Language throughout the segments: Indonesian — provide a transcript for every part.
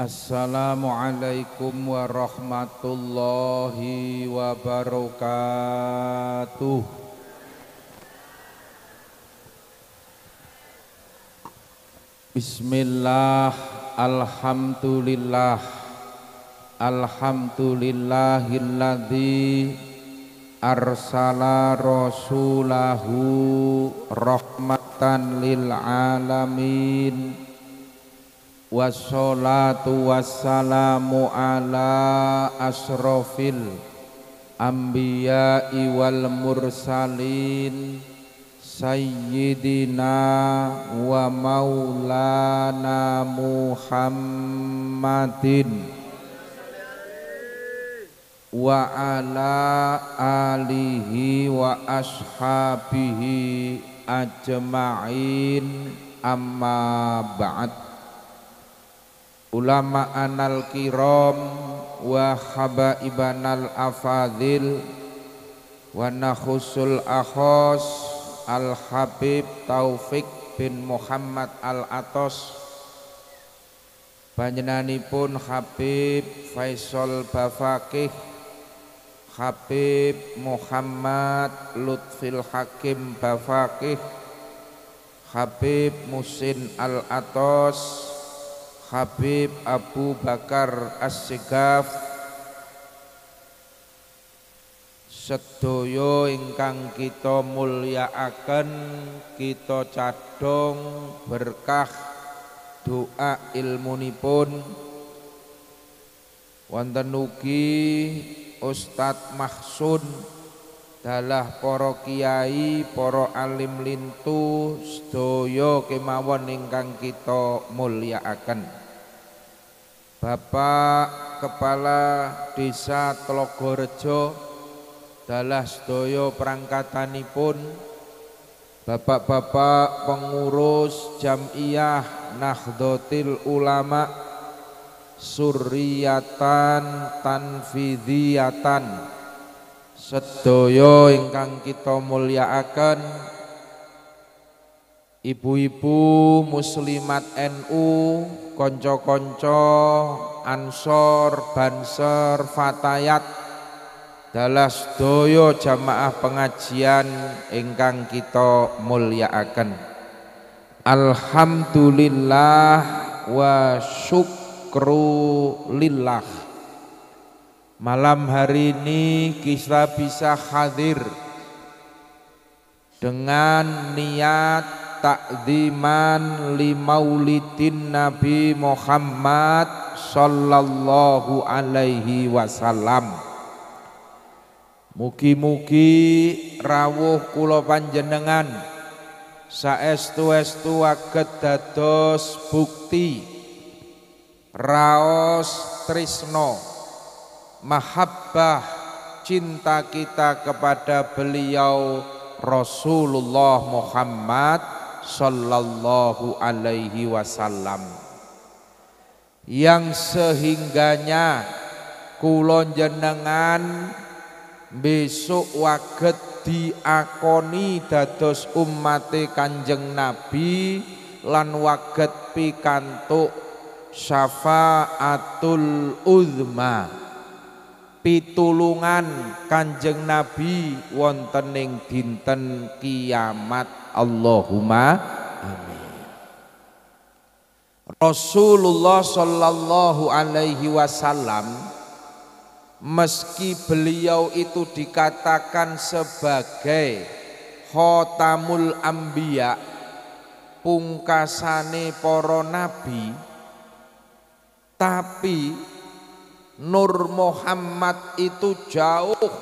Assalamualaikum warahmatullahi wabarakatuh Bismillah Alhamdulillah Alhamdulillahilladzi arsala rasulahu rahmatan lil alamin wassalatu wassalamu ala asrofil anbiya'i wal mursalin sayyidina wa maulana muhammadin wa ala alihi wa ashabihi ajma'in amma ba'd ulama anal kiram wa ibanal afadil wa nakhusul akhos al habib taufik bin Muhammad al Atos pun Habib Faisal Bafakih Habib Muhammad Lutfil Hakim Bafakih Habib Musin Al-Atos Habib Abu Bakar As-Sigaf Sedoyo ingkang kita mulyaaken kita cadong berkah doa ilmunipun wonten ugi Ustad Mahsun dalah poro kiai, poro alim lintu sedoyo kemawon ingkang kita akan. Bapak Kepala Desa Telogorejo dalah sedoyo perangkatanipun Bapak-bapak pengurus Jamiah Nahdlatul Ulama suriyatan tanfidiyatan Sedoyo ingkang kita muliaakan ibu-ibu muslimat NU konco-konco ansor banser fatayat dalas doyo jamaah pengajian ingkang kita muliaakan alhamdulillah wa syukur syukru lillah Malam hari ini kita bisa hadir Dengan niat takziman li maulidin Nabi Muhammad Sallallahu alaihi wasallam Mugi-mugi rawuh kula panjenengan saestu-estu saged bukti Raos Trisno Mahabbah cinta kita kepada beliau Rasulullah Muhammad Sallallahu alaihi wasallam Yang sehingganya Kulon jenengan Besok waget diakoni dados umate kanjeng Nabi lan waget pikantuk syafaatul uzma pitulungan kanjeng nabi wontening dinten kiamat Allahumma amin Rasulullah sallallahu alaihi wasallam meski beliau itu dikatakan sebagai khotamul ambiya pungkasane para nabi tapi Nur Muhammad itu jauh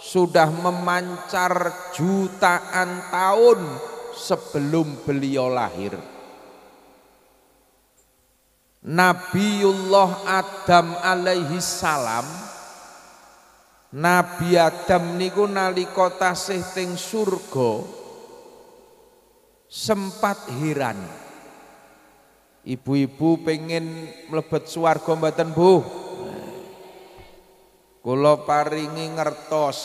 sudah memancar jutaan tahun sebelum beliau lahir. Nabiullah Adam alaihi salam Nabi Adam niku nalika tasih teng surga sempat heran Ibu-ibu pengen melebet suarga mboten Bu? kalau paringi ngertos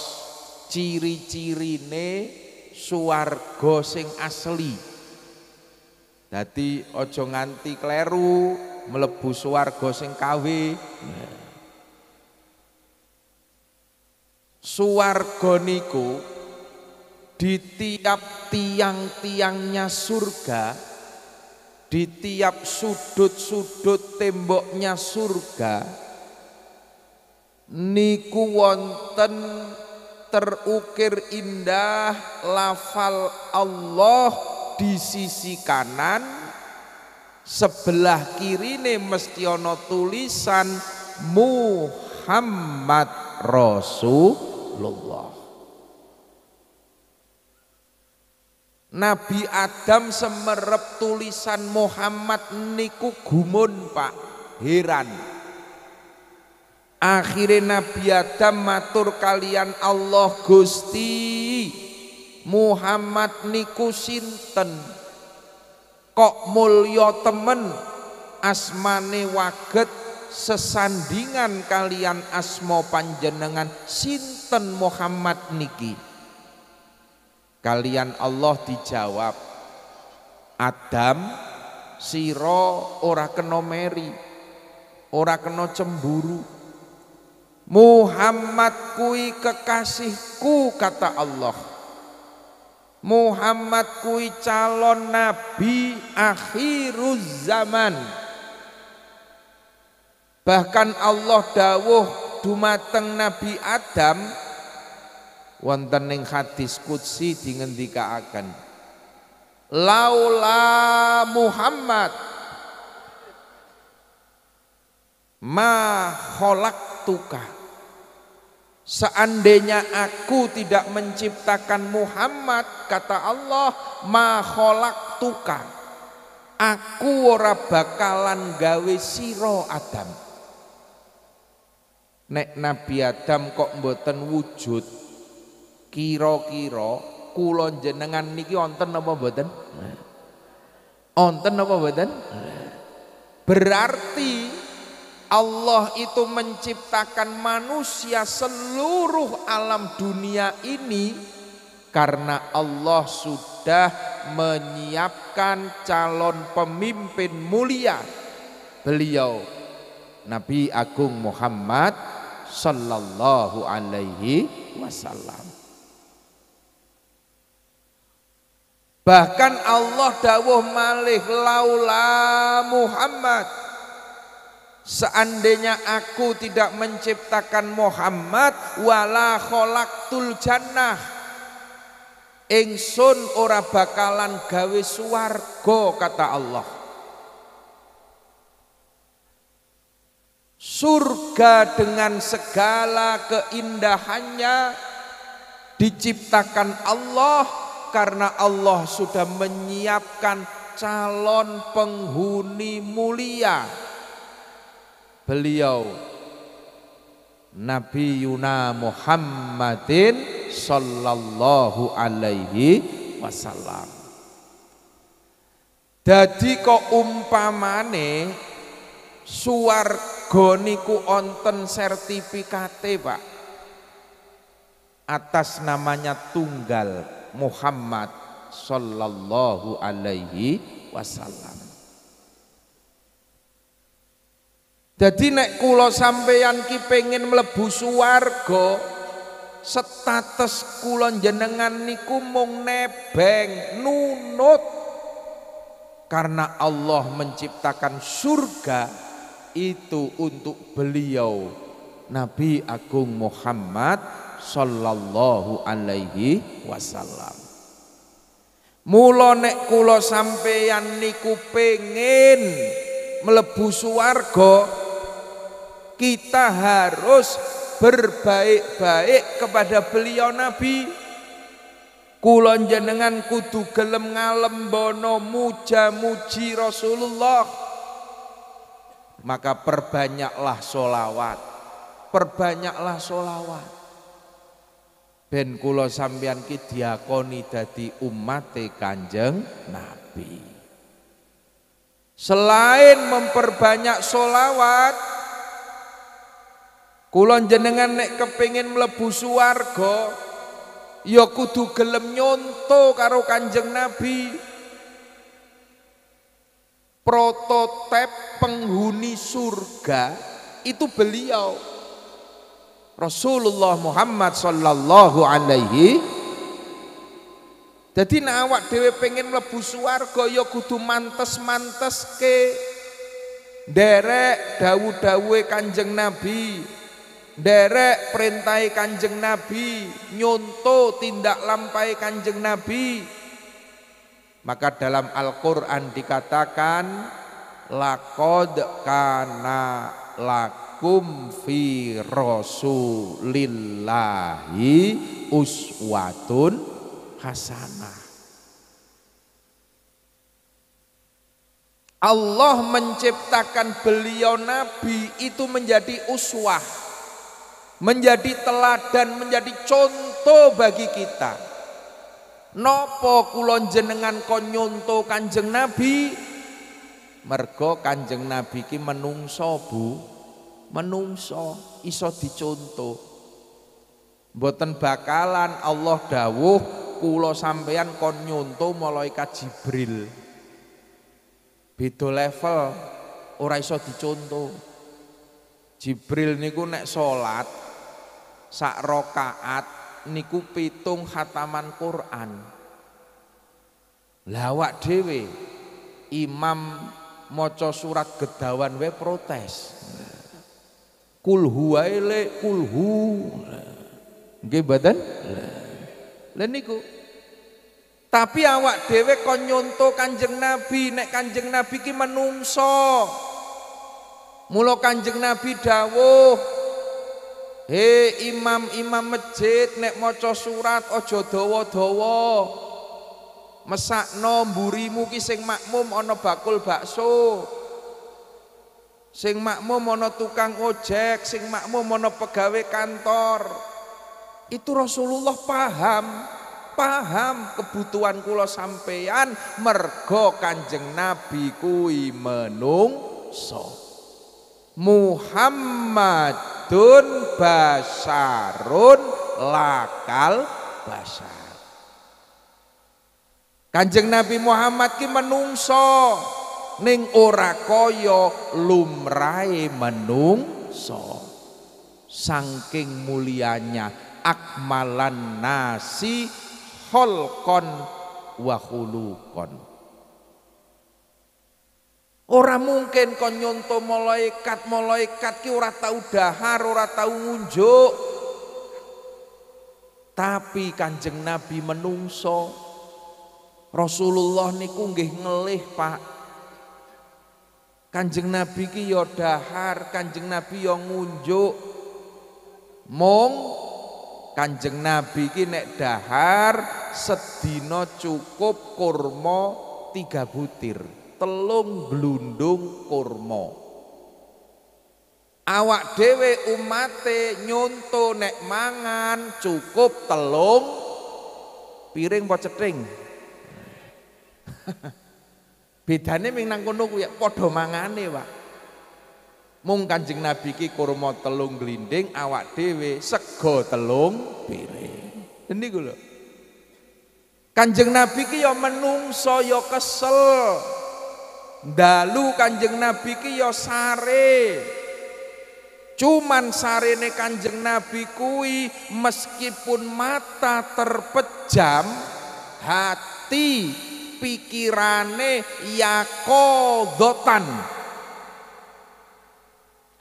ciri-cirine suarga sing asli. Dadi ojo nganti kleru melebu suarga sing kawe. suarga niku di tiap tiang-tiangnya surga di tiap sudut-sudut temboknya surga niku wonten terukir indah lafal Allah di sisi kanan sebelah kirine mesti ono tulisan Muhammad Rasulullah Nabi Adam semerep tulisan Muhammad niku gumun pak heran akhirnya Nabi Adam matur kalian Allah Gusti Muhammad niku sinten kok mulio temen asmane waget sesandingan kalian asmo panjenengan sinten Muhammad niki kalian Allah dijawab Adam siro ora kena meri ora kena cemburu Muhammad kui kekasihku kata Allah Muhammad kui calon nabi akhiruz zaman bahkan Allah dawuh dumateng Nabi Adam wonten ning hadis qudsi dingendikaaken laula Muhammad ma khalaqtuka seandainya aku tidak menciptakan Muhammad kata Allah ma khalaqtuka aku ora bakalan gawe siro Adam nek Nabi Adam kok mboten wujud kira-kira kula jenengan niki wonten apa mboten wonten apa mboten berarti Allah itu menciptakan manusia seluruh alam dunia ini karena Allah sudah menyiapkan calon pemimpin mulia beliau Nabi Agung Muhammad sallallahu alaihi wasallam Bahkan Allah dawuh malih laula Muhammad. Seandainya aku tidak menciptakan Muhammad wala khalaqtul jannah. Ingsun ora bakalan gawe swarga kata Allah. Surga dengan segala keindahannya diciptakan Allah karena Allah sudah menyiapkan calon penghuni mulia. Beliau Nabi Yuna Muhammadin sallallahu alaihi wasallam. jadi kok umpamane suar goniku onten sertifikate, Pak. Atas namanya tunggal Muhammad sallallahu alaihi wasallam. Jadi nek kula sampeyan ki pengen mlebu swarga, status kula jenengan niku mung nebeng, nunut. Karena Allah menciptakan surga itu untuk beliau Nabi Agung Muhammad sallallahu alaihi wasallam mula nek kula sampeyan niku pengin melebu swarga kita harus berbaik-baik kepada beliau nabi kula jenengan kudu gelem ngalembono muja muji Rasulullah maka perbanyaklah solawat perbanyaklah solawat ben kula sampeyan ki diakoni dadi umate Kanjeng Nabi. Selain memperbanyak solawat, kulon jenengan nek kepingin mlebu swarga, ya kudu gelem nyonto karo Kanjeng Nabi. Prototip penghuni surga itu beliau Rasulullah Muhammad sallallahu alaihi jadi nek awak dhewe pengen mlebu swarga ya kudu mantes-mantes ke derek dawu-dawuhe Kanjeng Nabi derek perintai Kanjeng Nabi nyonto tindak lampai Kanjeng Nabi maka dalam Al-Qur'an dikatakan laqad kana lak lakum fi rasulillahi uswatun hasanah. Allah menciptakan beliau nabi itu menjadi uswah, menjadi teladan, menjadi contoh bagi kita. Nopo kulon jenengan konyonto kanjeng nabi, mergo kanjeng nabi ki menungso bu menungso iso dicontoh boten bakalan Allah dawuh kulo sampeyan kon nyonto malaikat Jibril beda level ora iso dicontoh Jibril niku nek salat sak rokaat niku pitung khataman Quran lawak dhewe imam maca surat gedawan we protes kul huwaile kul hu nggih mboten lha niku tapi awak dhewe kon nyonto Kanjeng Nabi nek Kanjeng Nabi ki menungso mulok Kanjeng Nabi dawuh he imam-imam masjid nek maca surat aja dawa-dawa mesakno mburimu ki sing makmum ana bakul bakso sing makmum ana tukang ojek sing makmum ana pegawai kantor itu Rasulullah paham paham kebutuhan kula sampeyan mergo Kanjeng Nabi kui menungso Muhammadun basarun lakal basar Kanjeng Nabi Muhammad ki menungso ning ora kaya lumrahe menungso saking mulianya akmalan nasi holkon wa khulukon ora mungkin kon nyonto malaikat malaikat ki ora tau dahar ora tau ngunjuk tapi kanjeng nabi menungso Rasulullah niku nggih ngelih Pak Kanjeng Nabi ki ya dahar, Kanjeng Nabi ya ngunjuk. mong, Kanjeng Nabi ki nek dahar sedina cukup kurma tiga butir, telung glundung kurma. Awak dhewe umate nyonto nek mangan cukup telung piring apa cething. Bedane ming nang kono kuwi padha mangane, Pak. Mung Kanjeng Nabi ki kurma telung glinding, awak dhewe sego telung piring. Niku lho. Kanjeng Nabi ki ya menungso ya kesel. Dalu Kanjeng Nabi ki ya sare. Cuman sarene Kanjeng Nabi kui meskipun mata terpejam, hati pikirane yakodotan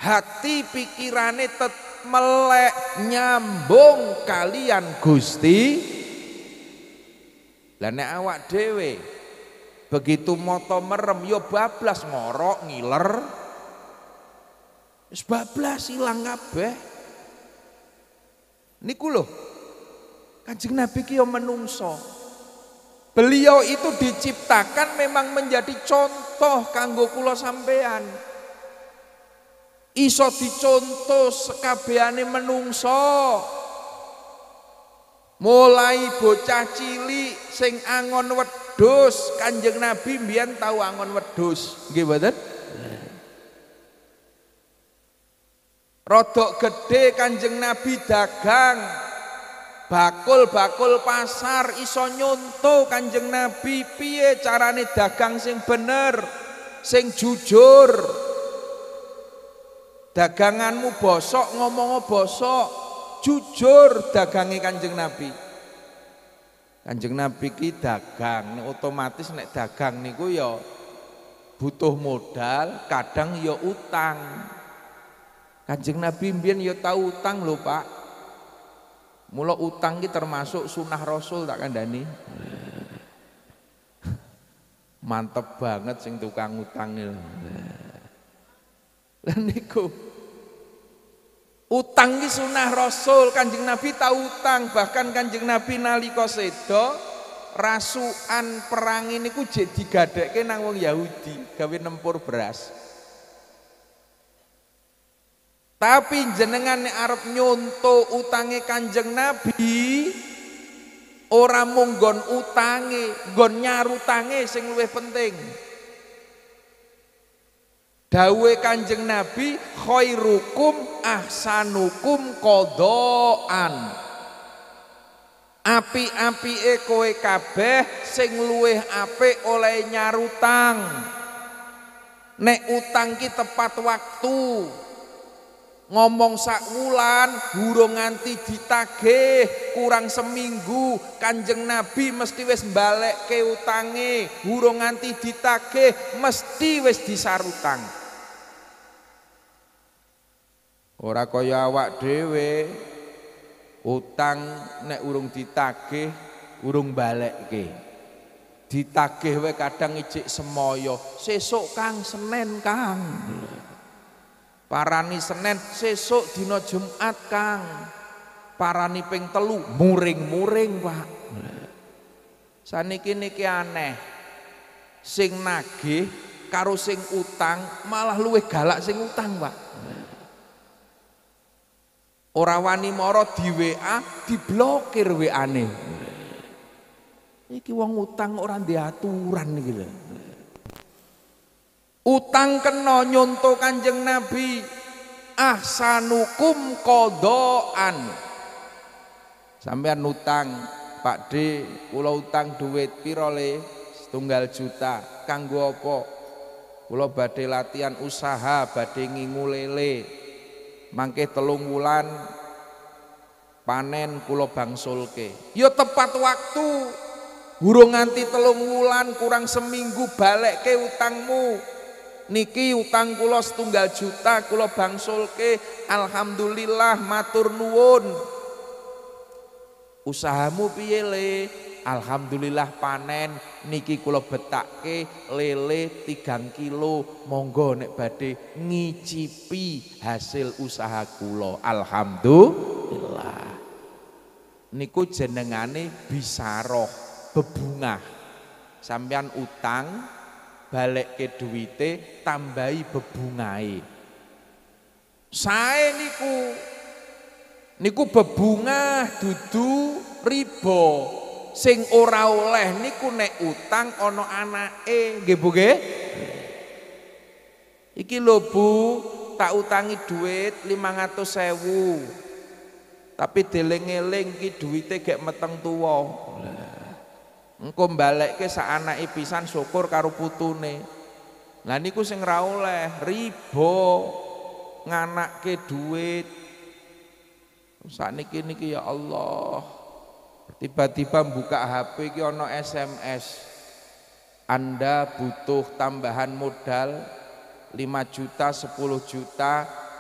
hati pikirane tet melek nyambung kalian Gusti lene awak dewe begitu moto merem yo ya bablas ngorok ngiler wis bablas ngabeh kabeh niku kan Kanjeng Nabi ya menungso Beliau itu diciptakan memang menjadi contoh kanggo kula sampean. Iso dicontoh sekabiani menungso. Mulai bocah cili sing angon wedus Kanjeng Nabi mbiyen tau angon wedhus. Nggih mboten? Rodok gede Kanjeng Nabi dagang, bakul-bakul pasar iso nyonto Kanjeng Nabi piye carane dagang sing bener sing jujur daganganmu bosok ngomong bosok jujur dagangi Kanjeng Nabi Kanjeng Nabi ki dagang otomatis nek dagang niku ya butuh modal kadang ya utang Kanjeng Nabi mbiyen ya tau utang lho Pak Mula utang ki termasuk sunnah Rasul tak kandani. Mantep banget sing tukang utang ini. Lah Utang ki sunnah Rasul, Kanjeng Nabi tahu utang, bahkan Kanjeng Nabi nalika sedo rasukan perang ini ku jadi gadekke nang wong Yahudi gawe nempur beras. Tapi jenengan arep nyonto utange Kanjeng Nabi ora mung nggon utange, nggon nyarutange sing luwih penting. Dawe Kanjeng Nabi khairukum ahsanukum kodoan Api-apike kowe kabeh sing luwih apik oleh nyarutang. Nek utang ki tepat waktu, ngomong sak wulan burung nganti ditagih kurang seminggu kanjeng nabi mesti wis balik ke utange burung nganti ditagih mesti wis disarutang ora kaya awak dhewe utang nek urung ditagih urung balekke ditagih we kadang ijik semoyo sesuk kang senen kang Parani Senin sesok dino Jumat Kang. Parani ping telu muring-muring Pak. Saniki niki aneh. Sing nagih karo sing utang malah luwih galak sing utang Pak. Ora wani moro di WA diblokir WA-ne. Iki wong utang ora diaturan iki utang kena nyonto kanjeng nabi ahsanukum kodoan sampean utang Pak D kula utang duit pirole setunggal juta kanggo apa kula badhe latihan usaha badhe ngingu lele mangke telung wulan panen kula bangsulke ya tepat waktu Burung nganti telung wulan kurang seminggu balik ke utangmu niki utang kulo setunggal juta kula bangsulke alhamdulillah matur nuwun usahamu piye le alhamdulillah panen niki kula betake lele tigang kilo monggo nek badhe ngicipi hasil usaha kulo alhamdulillah niku jenengane roh bebungah sambian utang balik ke duwite tambahi bebungai saya niku niku bebungah dudu ribo sing ora oleh niku nek utang ono anake nggih Bu nggih iki lho Bu tak utangi duit 500.000 tapi deleng Tapi iki duwite gek meteng tuwa engko balekke sak anake pisan syukur karo putune lah niku sing ra oleh riba nganakke duit sakniki niki ya Allah tiba-tiba buka HP iki ana SMS Anda butuh tambahan modal 5 juta 10 juta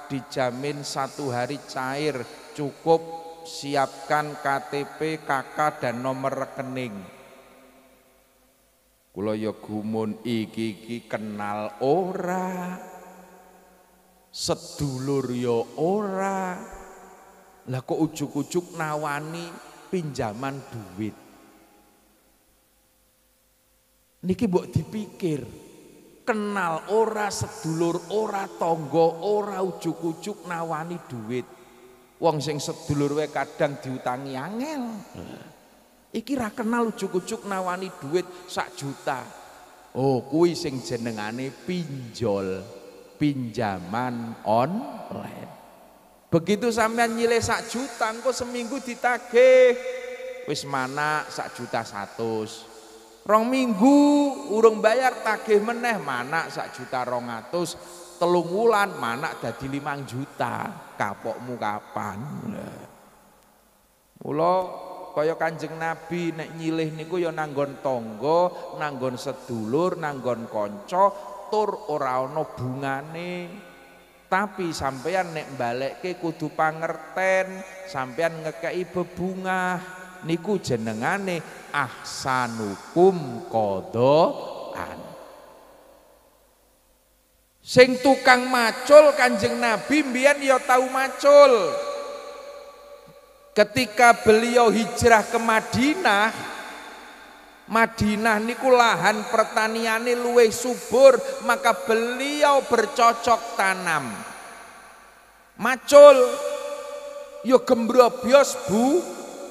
dijamin satu hari cair cukup siapkan KTP, KK dan nomor rekening Kula ya gumun iki iki kenal ora. Sedulur ya ora. Lah kok ujug-ujug nawani pinjaman duit. Niki mbok dipikir. Kenal ora, sedulur ora, tonggo ora, ujuk-ujuk nawani duit. Wong sing sedulur wae kadang diutangi angel. Iki ra kenal ujuk-ujuk nawani duit sak juta. Oh, kuwi sing jenengane pinjol, pinjaman online. Begitu sampean nyile sak juta, engko seminggu ditagih. Wis mana sak juta satu? Rong minggu urung bayar tagih meneh mana sak juta rong atus. Telung bulan mana dadi limang juta. Kapokmu kapan? Mulo kaya Kanjeng Nabi nek nyilih niku ya nanggon tangga, nanggon sedulur, nanggon konco, tur ora ana bungane. Tapi sampean nek balekke kudu pangerten, sampean ngekei bebungah niku jenengane ahsanukum qadaan. Sing tukang macul Kanjeng Nabi mbiyen ya tau macul. Ketika beliau hijrah ke Madinah, Madinah niku lahan pertaniane luwih subur, maka beliau bercocok tanam. Macul yo ya gembrobios Bu,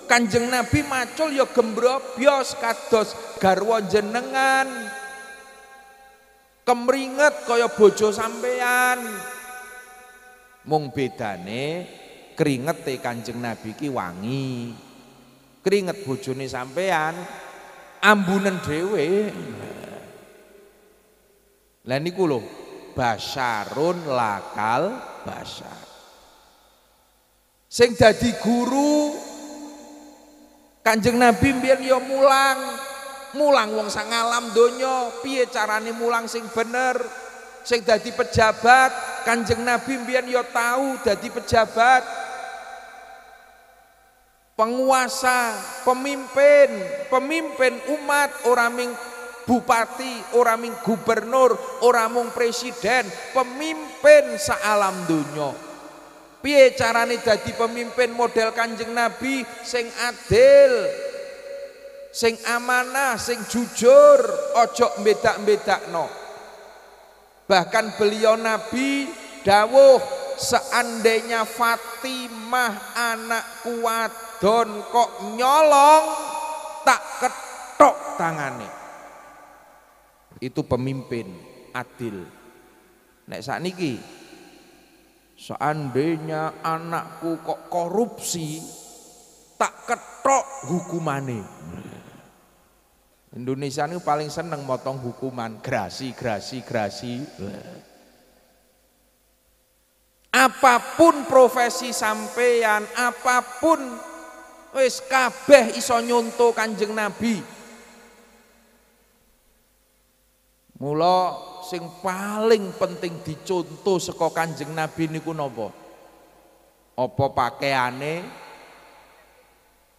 Kanjeng Nabi macul yo ya gembrobios kados garwa jenengan. Kemringet koyo bojo sampean. Mung bedane Keringet e Kanjeng Nabi ki wangi. Keringet bojone sampean ambunan dhewe. Lah niku lho, basyarun lakal basyar. Sing dadi guru Kanjeng Nabi mbiyen ya mulang, mulang wong sang alam donya, piye carane mulang sing bener? Sing dadi pejabat, Kanjeng Nabi mbiyen ya tahu dadi pejabat, penguasa, pemimpin, pemimpin umat, orang ming bupati, orang ming gubernur, orang mung presiden, pemimpin sealam dunia. Piye carane jadi pemimpin model Kanjeng Nabi sing adil, sing amanah, sing jujur, ojo bedak no. Bahkan beliau Nabi dawuh seandainya Fatimah mah kuat don kok nyolong tak ketok tangane itu pemimpin adil nek niki seandainya anakku kok korupsi tak ketok hukumane Indonesia ini paling seneng motong hukuman grasi, grasi, grasi. Apapun profesi sampean, apapun wis kabeh iso nyonto Kanjeng Nabi. Mula sing paling penting dicontoh saka Kanjeng Nabi niku napa? Apa pakaiane?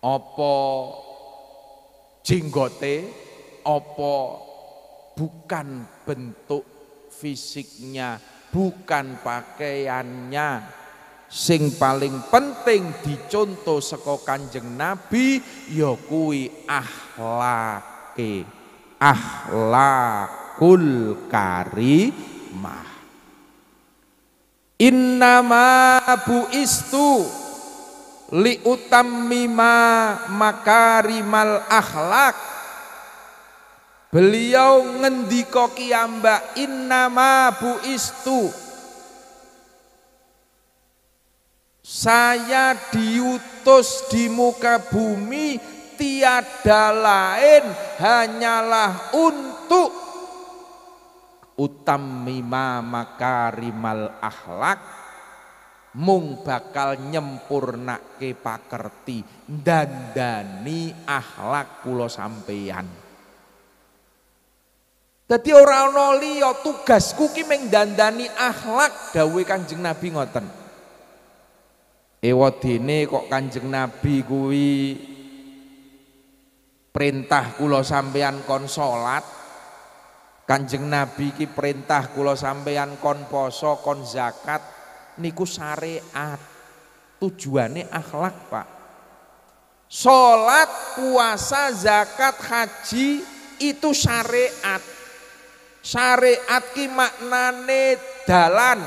Apa jenggote? Apa bukan bentuk fisiknya bukan pakaiannya sing paling penting dicontoh seko Kanjeng Nabi ya kuwi akhlake akhlakul karimah innama li liutammima makarimal akhlak Beliau ngendika Kiamba innama buistu Saya diutus di muka bumi tiada lain hanyalah untuk utamima makarimal akhlak mung bakal nyempurnake pakerti dandani akhlak pulau sampeyan. Tadi orang nolio liya tugasku kuki mengdandani akhlak dawuhe Kanjeng Nabi ngoten. ini e kok Kanjeng Nabi kuwi perintah kulo sampean kon salat. Kanjeng Nabi ki perintah kulo sampean kon poso, kon zakat niku syariat. tujuannya akhlak, Pak. Solat, puasa, zakat, haji itu syariat Syariat ki maknane dalan.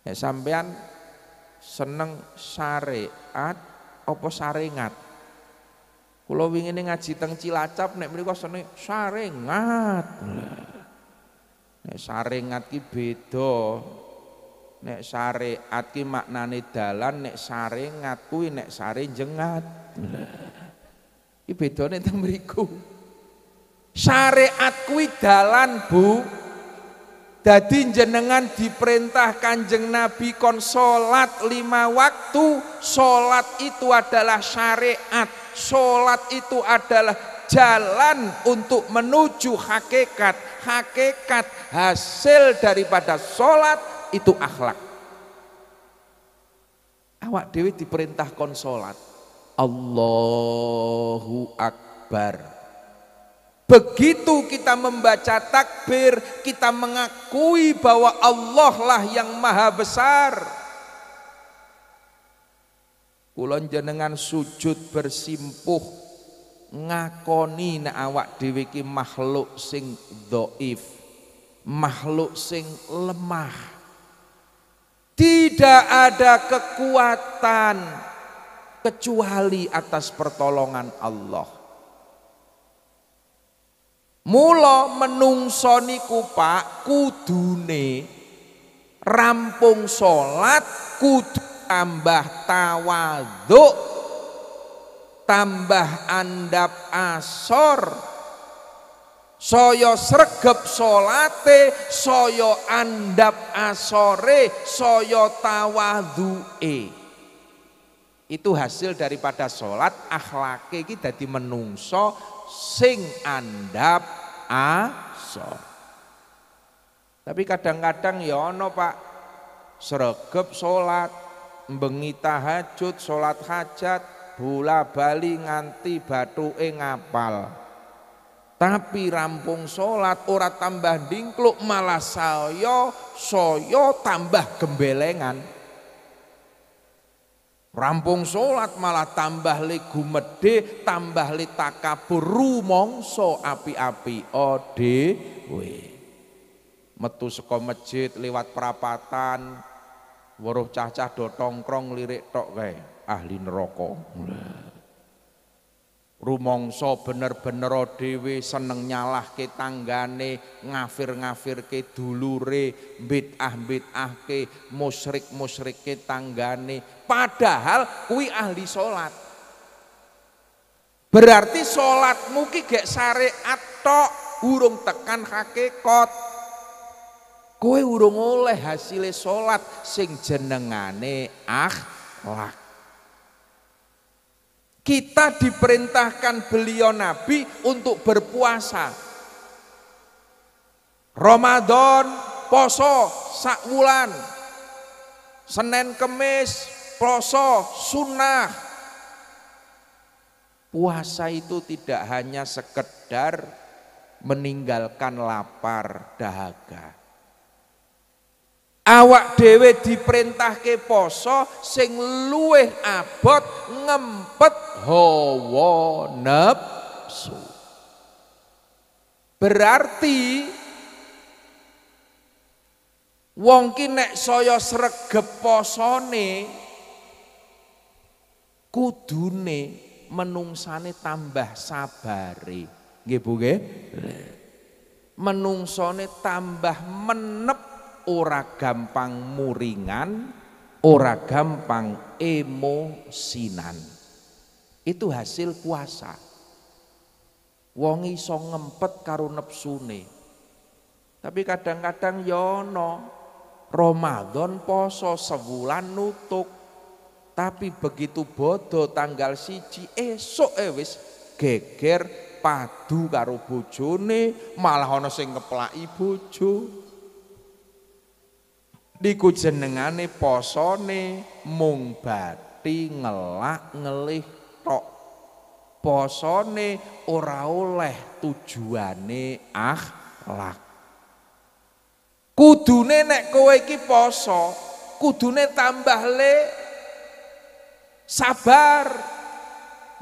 Ya sampean seneng syariat apa saringat? Kula wingine ngaji teng Cilacap nek mriku seneng saringat. Nek saringat ki beda. Nek syariat ki maknane dalan, nek saringat kuwi nek sare jengat. Iki bedane teng mriku. Syariat kuwi dalan, Bu. jadi jenengan diperintah Kanjeng Nabi kon sholat lima waktu. solat itu adalah syariat. solat itu adalah jalan untuk menuju hakikat. Hakikat hasil daripada solat itu akhlak. Awak dewi diperintah kon sholat Allahu Akbar. Begitu kita membaca takbir, kita mengakui bahwa Allah lah yang maha besar. Kulon jenengan sujud bersimpuh ngakoni na awak diwiki makhluk sing doif makhluk sing lemah. Tidak ada kekuatan kecuali atas pertolongan Allah. Mula menungso niku Pak kudune rampung salat kudu tambah tawaduk tambah andap asor saya sregep salate saya andap asore saya tawadue. itu hasil daripada sholat akhlake kita dadi menungso sing andap aso. Tapi kadang-kadang ya ono Pak seregep solat bengi tahajud, hajat, bula bali nganti batu ngapal. Tapi rampung solat ora tambah dingkluk malah saya saya tambah gembelengan. Rampung sholat malah tambah li gumede, tambah li takabur rumongso api-api odewe. Metu saka masjid lewat perapatan, weruh cacah do tongkrong lirik tok kae, ahli neraka. Rumongso bener-bener dhewe seneng nyalah nyalahke tanggane, ngafir-ngafirke ngafir dulure, bidah musrik musyrik-musyrike tanggane, Padahal kui ahli sholat. Berarti sholatmu ki gak syariat atau urung tekan hakikat. Kowe urung oleh hasil sholat sing jenengane akhlak. Kita diperintahkan beliau Nabi untuk berpuasa. Ramadan, poso, sakwulan, Senin, Kemis, Poso sunnah. Puasa itu tidak hanya sekedar meninggalkan lapar dahaga. Awak dewe diperintah ke poso sing luweh abot ngempet hawa nafsu. Berarti wong ki nek saya sregep posone kudune menungsane tambah sabare nggih Bu nggih menungsane tambah menep ora gampang muringan ora gampang emosinan itu hasil puasa wong iso ngempet karo nepsune tapi kadang-kadang yono ya Ramadan poso sebulan nutuk tapi begitu bodoh tanggal siji esok eh wis geger padu karo bojone malah ana sing ngeplaki bojo. Niku jenengane posone mung bati ngelak ngelih tok. Posone ora oleh tujuane akhlak. Kudune nek kowe iki poso, kudune tambah le sabar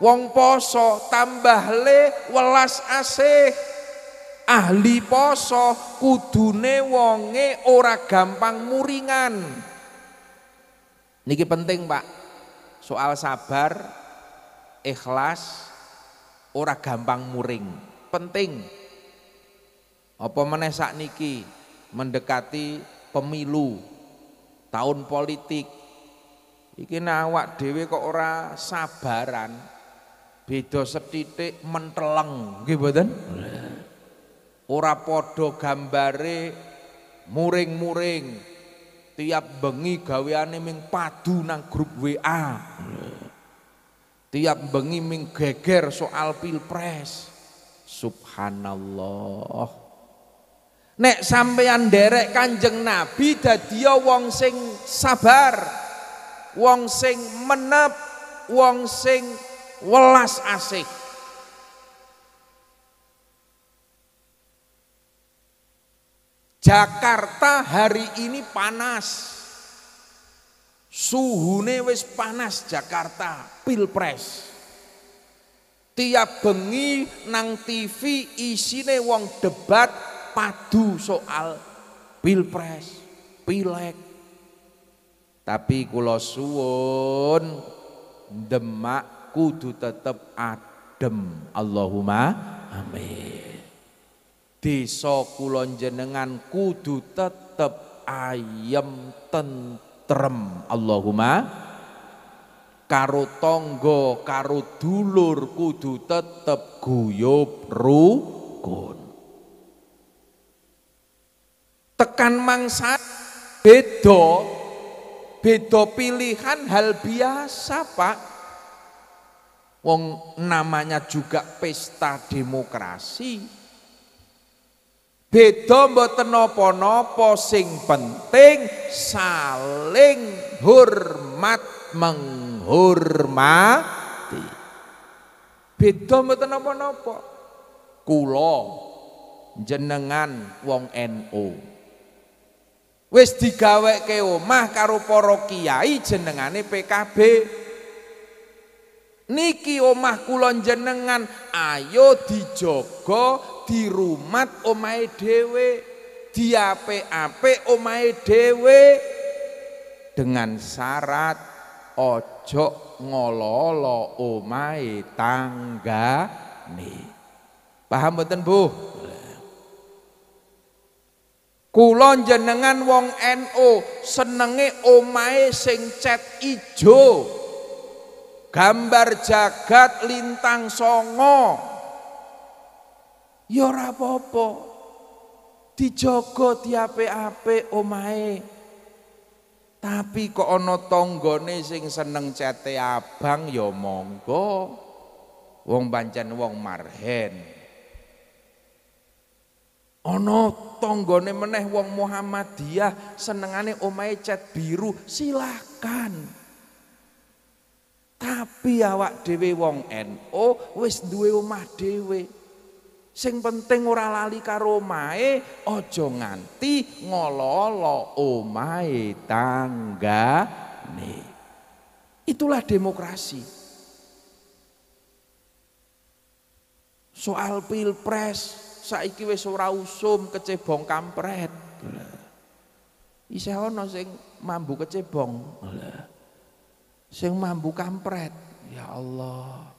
wong poso tambah le welas asih ahli poso kudune wonge ora gampang muringan niki penting Pak soal sabar ikhlas ora gampang muring penting apa menesak niki mendekati pemilu tahun politik Iki nawak dewi kok ora sabaran. Beda setitik menteleng, gimana? Ora podo gambare muring-muring. Tiap bengi gaweane ming padu nang grup WA. Tiap bengi ming geger soal pilpres. Subhanallah. Nek sampeyan derek Kanjeng Nabi dadiya wong sing sabar wong sing menep, wong sing welas asih. Jakarta hari ini panas. Suhune wis panas Jakarta, Pilpres. Tiap bengi nang TV isine wong debat padu soal Pilpres, Pilek, tapi kula suwun Demak kudu tetep adem. Allahumma amin. Desa kula jenengan kudu tetep ayem tentrem. Allahumma karo tonggo karo dulur kudu tetep guyub rukun. Tekan mangsa bedo beda pilihan hal biasa Pak Wong namanya juga pesta demokrasi Beda mboten nopo-nopo sing penting saling hormat menghormati. Beda mboten nopo-nopo Kula jenengan wong NU. NO. Wis digaweke omah karo para kiai jenengane PKB. Niki omah kula jenengan, ayo dijogo, dirumat omahe dhewe, diape-ape omahe dhewe dengan syarat ojo ngololo omahe nih, Paham mboten, Bu? Kula jenengan wong No senenge Omai sing cat ijo. Gambar jagat lintang songo. Ya ora apa-apa. Dijogo diape-ape Omai Tapi kok ana tanggane sing seneng cete abang ya monggo. Wong pancen wong marhen. Ana tanggane meneh wong Muhammadiyah senengane omahe cat biru, silakan. Tapi awak dhewe wong no wis duwe omah dhewe. Sing penting ora lali karo omahe, aja nganti ngololo omahe tanggane. Itulah demokrasi. Soal pilpres, saiki wis ora usum kecebong kampret. Isih ana sing mambu kecebong. Sing mambu kampret. Ya Allah.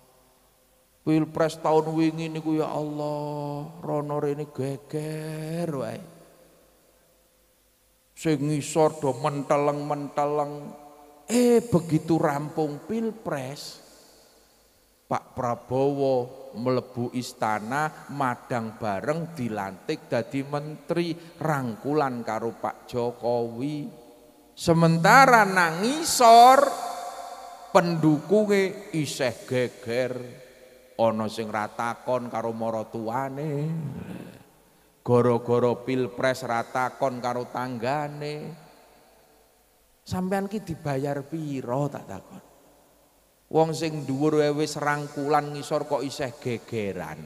Pilpres tahun wingi niku ya Allah, rono rene geger wae. Sing ngisor do menteleng-menteleng. Eh begitu rampung Pilpres Pak Prabowo melebu istana madang bareng dilantik jadi menteri rangkulan karo Pak Jokowi sementara nangisor pendukungnya pendukunge geger ono sing ratakon karo tuane goro-goro pilpres ratakon karo tanggane sampean ki dibayar piro tak takon Wong sing dhuwur wae wis rangkulan ngisor kok isih gegeran.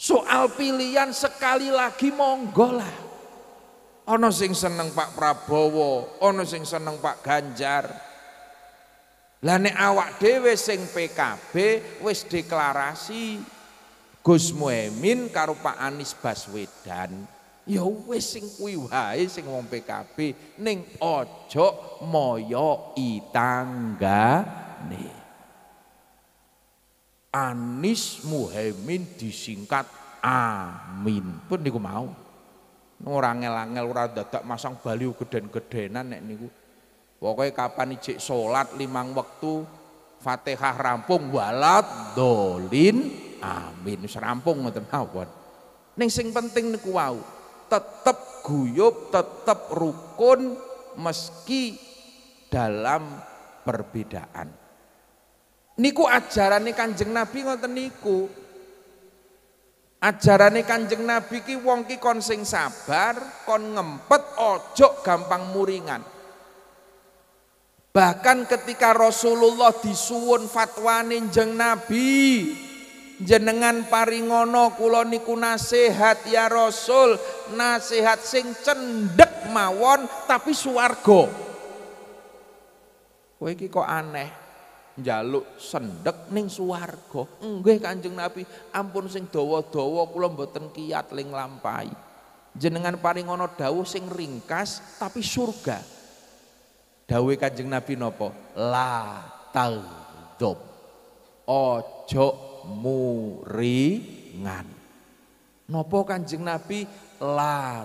Soal pilihan sekali lagi monggo lah. Ana sing seneng Pak Prabowo, ana sing seneng Pak Ganjar. Lah nek awak dhewe sing PKB wis deklarasi Gus Muhaimin karo Pak Anies Baswedan. Ya wis sing kuwi wae sing wong PKB ning aja moyo itanggane. Anis Muhaimin disingkat Amin. Pun niku mau. Ora ngel-ngel ora dadak masang bali geden-gedenan nek niku. Pokoke kapan ijik salat limang wektu Fatihah rampung walad dolin amin. serampung rampung ngoten mawon. Ning sing penting niku wau tetap guyup, tetap rukun meski dalam perbedaan. Niku ajaran Kanjeng Nabi ngoten niku. Ajaran Kanjeng Nabi ki wong ki kon sing sabar, kon ngempet ojo gampang muringan. Bahkan ketika Rasulullah disuwun fatwane jeng Nabi, jenengan paringono kula niku nasihat ya Rasul nasihat sing cendek mawon tapi suwargo kowe iki kok aneh njaluk sendek ning suwargo nggih Kanjeng Nabi ampun sing dawa-dawa kula mboten kiat ling lampai. jenengan paringono dawuh sing ringkas tapi surga dawe Kanjeng Nabi nopo la tagdob ojo muringan. Nopo Kanjeng Nabi la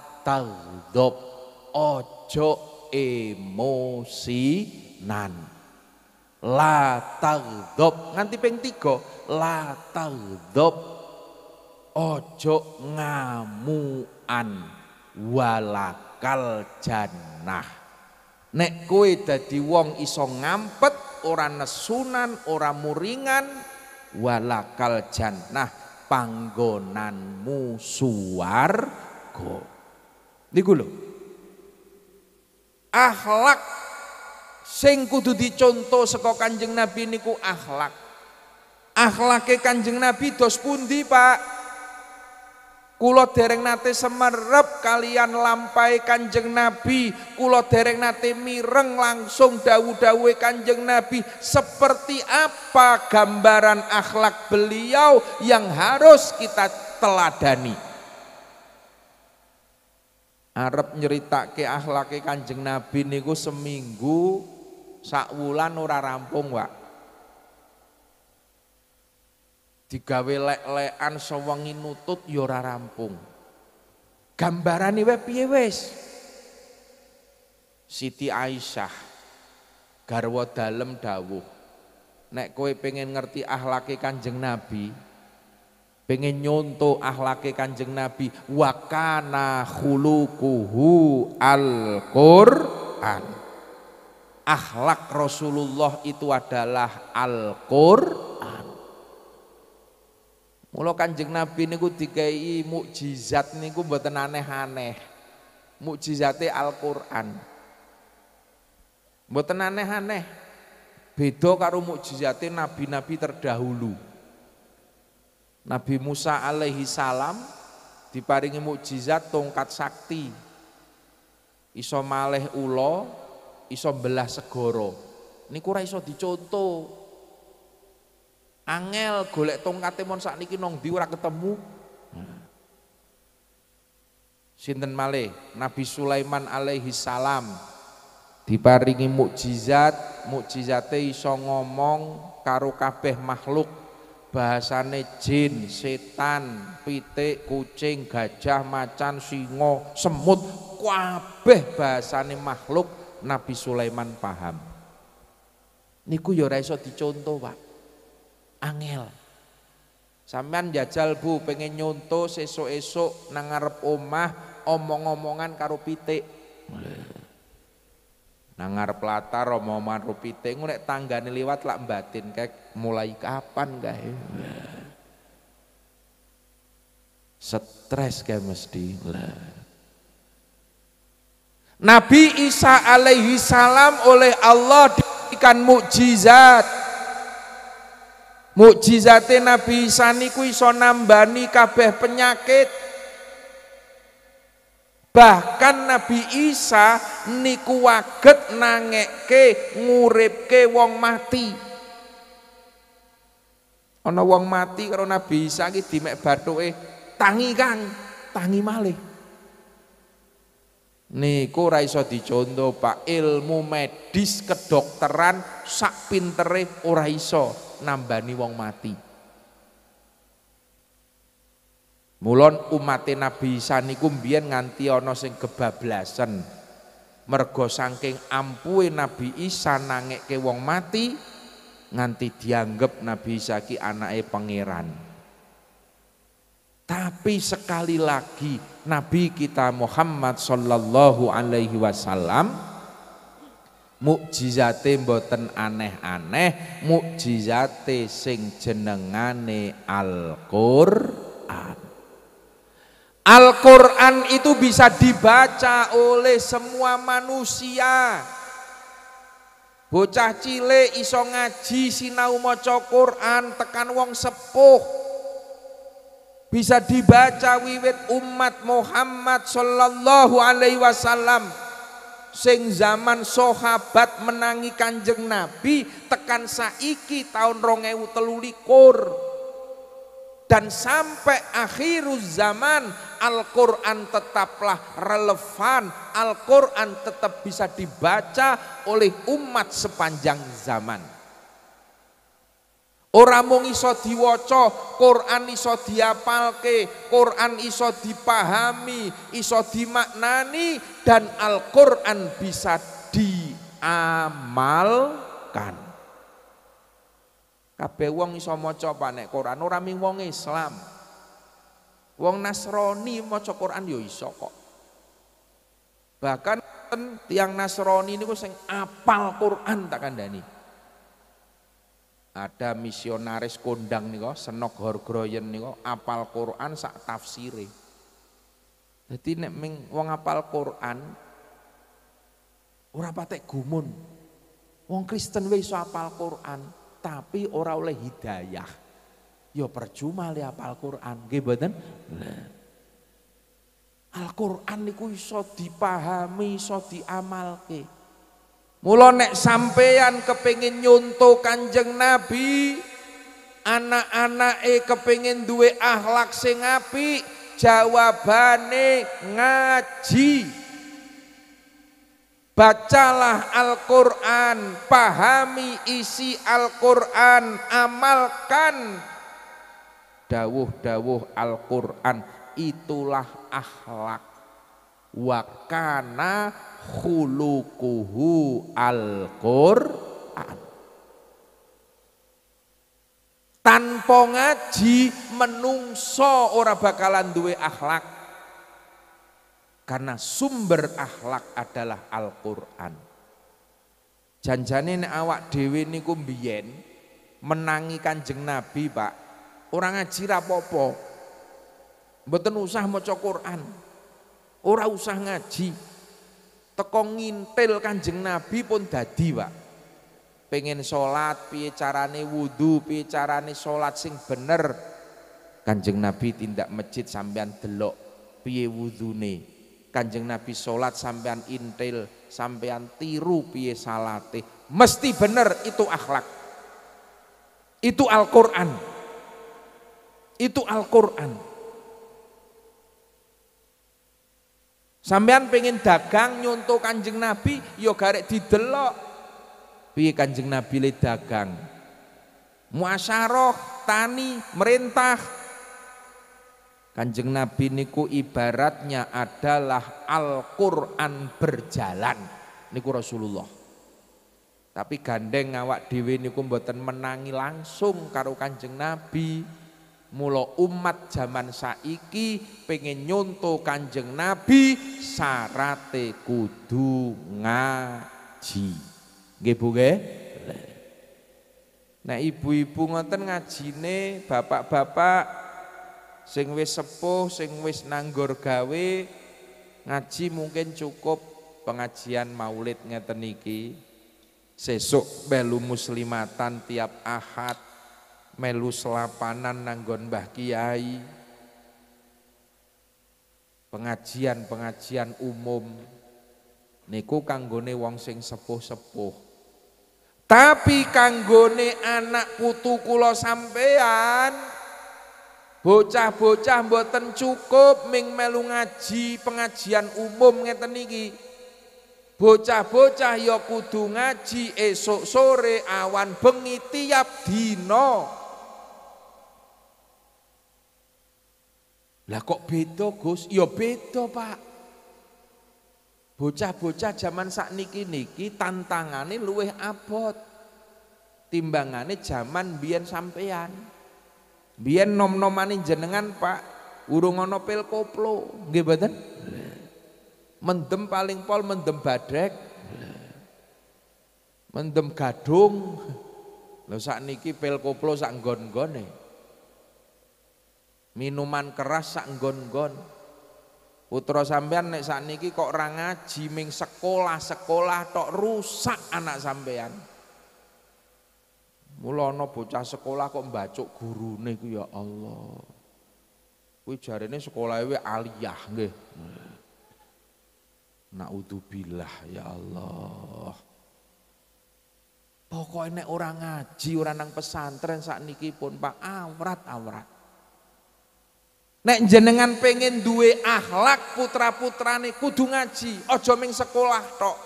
ojo emosinan. La taghdab nganti ping 3 la ojo ngamuan walakal jannah. Nek kowe dadi wong iso ngampet ora nesunan, ora muringan, walakal jannah panggonanmu suwarga. Niku lho. Akhlak sing kudu dicontoh saka Kanjeng Nabi niku akhlak. Akhlake Kanjeng Nabi dos pundi, Pak? Kulo dereng nate semerep kalian lampai kanjeng Nabi. Kulo dereng nate mireng langsung dawu-dawe kanjeng Nabi. Seperti apa gambaran akhlak beliau yang harus kita teladani. Arab nyerita ke akhlaki kanjeng Nabi niku seminggu sakwulan ora rampung wak. digawe lek-lekan sewengi nutut yora ya rampung. Gambaran wae piye wis? Siti Aisyah garwa dalem dawuh. Nek kowe pengen ngerti akhlake Kanjeng Nabi, pengen nyontoh akhlake Kanjeng Nabi, Wakana kana khuluquhu al-Qur'an. Akhlak Rasulullah itu adalah Al-Qur'an Mula Kanjeng Nabi niku dikai mukjizat niku mboten aneh-aneh. Mukjizate Al-Qur'an. Mboten aneh-aneh. Beda karo mukjizate nabi-nabi terdahulu. Nabi Musa alaihi salam diparingi mukjizat tongkat sakti. Iso ulo, ula, iso belah segoro. Niku ora iso dicontoh angel golek tongkate mon niki nong diura ketemu sinten male Nabi Sulaiman alaihi salam diparingi mukjizat mukjizate iso ngomong karo kabeh makhluk bahasane jin setan pitik kucing gajah macan singo, semut kabeh bahasane makhluk Nabi Sulaiman paham niku ya ora iso dicontoh Pak angel sampean jajal bu pengen nyonto sesuk-esuk nang ngarep omah omong-omongan karo pitik nang ngarep latar omong-omongan karo pitik ngono nek tanggane liwat lak mbatin kayak mulai kapan kae stres kayak mesti Nabi Isa alaihi salam oleh Allah diberikan mukjizat Mukjizate Nabi Isa niku iso nambani kabeh penyakit. Bahkan Nabi Isa niku waget nangeke nguripke wong mati. Ana wong mati karo Nabi Isa iki dimek bathuke tangi Kang, tangi malih. Niku ora iso dicontoh Pak ilmu medis kedokteran sak pintere ora iso nambani wong mati. Mulon umate Nabi Isa niku mbiyen nganti ana sing kebablasan. Mergo saking ampuhe Nabi Isa nangekke wong mati nganti dianggep Nabi Isa ki anake pangeran. Tapi sekali lagi Nabi kita Muhammad sallallahu alaihi wasallam mukjizate mboten aneh-aneh mukjizate sing jenengane Al-Qur'an Al-Qur'an itu bisa dibaca oleh semua manusia bocah cilik iso ngaji sinau maca Qur'an tekan wong sepuh bisa dibaca wiwit umat Muhammad sallallahu alaihi wasallam sing zaman sahabat menangi Kanjeng Nabi tekan saiki tahun rongewu telulikur dan sampai akhirus zaman Al-Qur'an tetaplah relevan Al-Qur'an tetap bisa dibaca oleh umat sepanjang zaman Orang mung iso diwaca, Quran iso diapalke, Quran iso dipahami, iso dimaknani dan Al-Qur'an bisa diamalkan. Kabeh wong iso maca nek Quran, ora ming wong Islam. Wong Nasrani maca Quran ya iso kok. Bahkan tiang Nasrani niku sing apal Quran tak kandhani ada misionaris kondang nih kok senok horgroyen nih kok apal Quran sak tafsire jadi nek ming wong apal Quran ora patek gumun wong Kristen wis apal Quran tapi ora oleh hidayah yo ya percuma li apal Quran nggih mboten nah. Al-Quran niku iso dipahami iso diamalke Mula nek sampeyan kepingin nyonto Kanjeng Nabi, anak e kepingin duwe ahlak sing api, jawabane ngaji. Bacalah Al-Qur'an, pahami isi Al-Qur'an, amalkan dawuh-dawuh Al-Qur'an. Itulah akhlak. Wakana khuluquhu al-Qur'an. Tanpa ngaji menungso ora bakalan duwe akhlak. Karena sumber akhlak adalah Al-Qur'an. Janjane nek awak dhewe niku menangikan menangi Kanjeng Nabi, Pak. orang ngaji rapopo. Mboten usah maca Qur'an. Ora usah ngaji teko ngintil kanjeng nabi pun dadi pak pengen sholat piye carane wudhu piye carane sholat sing bener kanjeng nabi tindak masjid sampean delok piye wudhune kanjeng nabi sholat sampean intil sampean tiru piye salate mesti bener itu akhlak itu Al-Quran itu Al-Quran Sampean pengen dagang nyontoh Kanjeng Nabi yo ya garek didelok. Piye Kanjeng Nabi le dagang? Muasyarah, tani, merintah. Kanjeng Nabi niku ibaratnya adalah Al-Qur'an berjalan niku Rasulullah. Tapi gandeng awak dhewe niku mboten menangi langsung karo Kanjeng Nabi. Mula umat zaman saiki pengen nyonto Kanjeng Nabi sarate kudu ngaji. Nggih Bu nggih? Nah ibu-ibu ngoten ngajine bapak-bapak sing wis sepuh, sing wis nanggor gawe ngaji mungkin cukup pengajian Maulid ngeten iki. Sesuk belu muslimatan tiap Ahad melu selapanan nanggon Mbah Kiai pengajian-pengajian umum niku kanggone wong sing sepuh-sepuh tapi kanggone anak putu kula sampean bocah-bocah mboten cukup ming melu ngaji pengajian umum ngeten niki bocah-bocah ya kudu ngaji esok sore awan bengi tiap dino. Lah kok beda Gus? Ya beda Pak. Bocah-bocah zaman sak niki tantangane luwih abot. Timbangane zaman biyen sampean. Biyen nom-nomane jenengan Pak, urung ana pil koplo, nggih mboten? Mendem paling pol mendem badrek. Mendem gadung. lo sakniki pil koplo sak nggon-nggone minuman keras sak nggon-nggon putra sampean nek niki kok ora ngaji ming sekolah-sekolah tok rusak anak sampean mula ana bocah sekolah kok mbacuk gurune ku ya Allah kuwi jarene sekolah e we aliyah nggih Naudzubillah ya Allah. Pokoknya nek orang ngaji, orang nang pesantren saat niki pun pak awrat awrat. Nek jenengan pengen duwe akhlak putra-putrane kudu ngaji, ojo ming sekolah tok.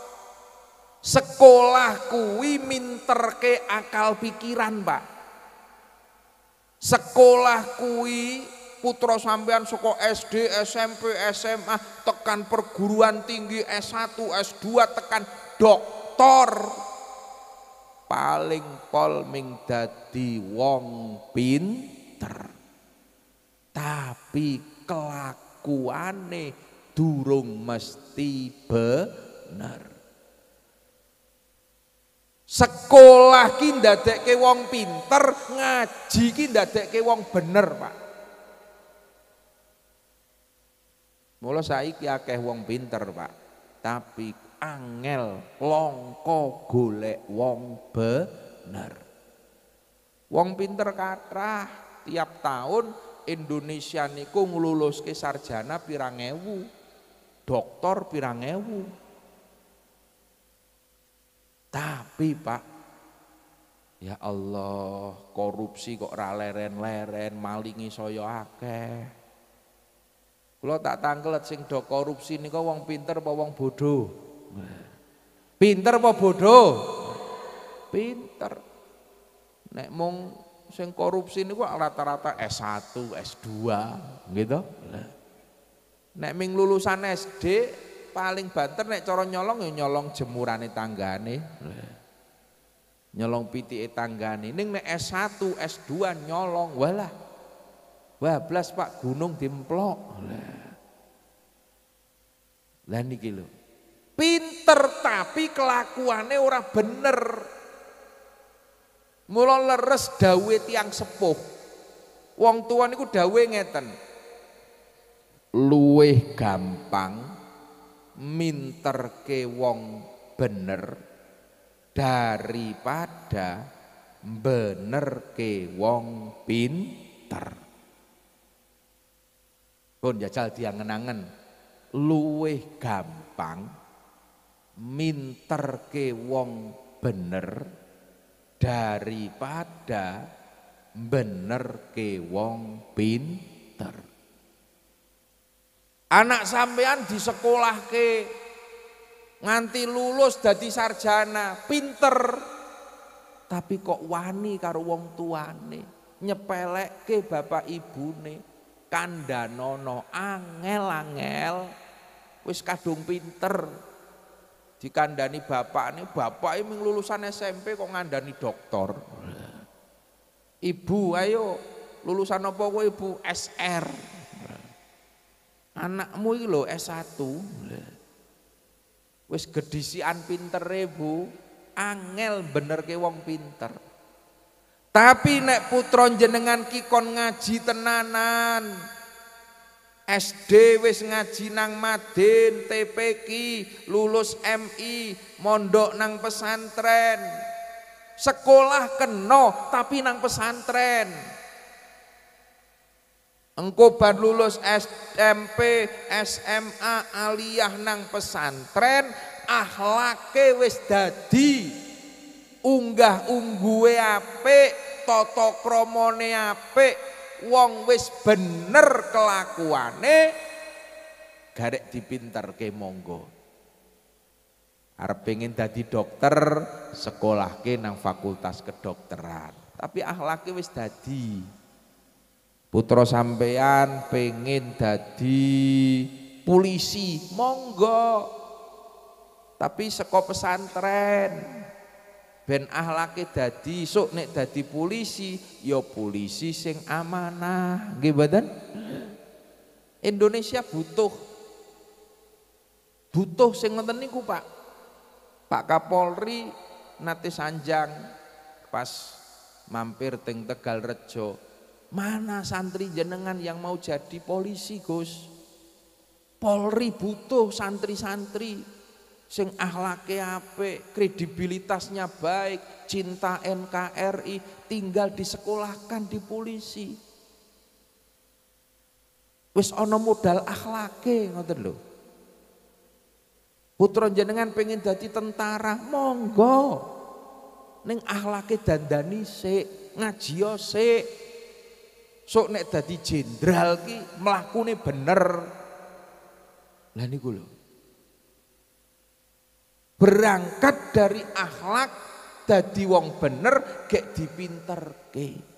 Sekolah kuwi ke akal pikiran, Pak. Sekolah kuwi putra sampean saka SD, SMP, SMA tekan perguruan tinggi S1, S2 tekan doktor paling pol ming dadi wong pinter tapi kelakuane durung mesti bener. Sekolah ki ndadekke wong pinter, ngaji ki ndadekke wong bener, Pak. Mula saiki akeh wong pinter, Pak, tapi angel longko golek wong bener. Wong pinter katrah tiap tahun Indonesia niku ke sarjana pirangewu, doktor pirangewu. Tapi Pak, ya Allah, korupsi kok ra leren-leren, malingi saya akeh. Kula tak tangkelet sing do korupsi nika wong pinter apa wong bodoh? Pinter apa bodoh? Pinter. Nek mung sing korupsi ini kok rata-rata S1, S2 gitu. Nek ming lulusan SD paling banter nek cara nyolong ya nyolong jemurane tanggane. Nyolong piti tanggane. Ning nek S1, S2 nyolong walah. Wah, blas Pak gunung dimplok. Lah niki lho. Pinter tapi kelakuannya orang bener. Mula leres dawe tiang sepuh. Wong tua niku dawe ngeten. Luweh gampang minterke wong bener daripada bener wong pinter. Pun jajal diangen-angen luweh gampang minterke wong bener daripada bener ke wong pinter. Anak sampean di sekolah ke nganti lulus jadi sarjana, pinter. Tapi kok wani karo wong tuane, nyepelek ke bapak ibu nih kanda nono angel-angel, wis kadung pinter, dikandani bapak ini bapak ini lulusan SMP kok ngandani doktor ibu ayo lulusan apa kok ibu SR anakmu ini S1 wis gedisian pinter ibu, angel bener ke wong pinter tapi nek putron jenengan kikon ngaji tenanan SD wis ngaji nang Madin, TPQ, lulus MI, mondok nang pesantren. Sekolah keno tapi nang pesantren. Engko bar lulus SMP, SMA, aliyah nang pesantren, akhlake wis dadi unggah ungguwe apik, tata kramane apik, wong wis bener kelakuane garek ke monggo Harap pengen jadi dokter ke nang fakultas kedokteran tapi akhlaknya wis dadi putra sampean pengen dadi polisi monggo tapi seko pesantren ben ahlake dadi sok nek dadi polisi ya polisi sing amanah nggih mboten Indonesia butuh butuh sing ngoten niku Pak Pak Kapolri nate sanjang pas mampir teng Tegal Rejo mana santri jenengan yang mau jadi polisi Gus Polri butuh santri-santri sing ahlaknya apik, kredibilitasnya baik, cinta NKRI, tinggal disekolahkan di polisi. Wis ono modal akhlake ngoten lho. Putra jenengan pengen jadi tentara, monggo. Ning akhlake dandani sik, ngaji se, sik. Sok nek dadi jenderal ki mlakune bener. Lah niku lho. Berangkat dari akhlak dadi wong bener gek dipinterke.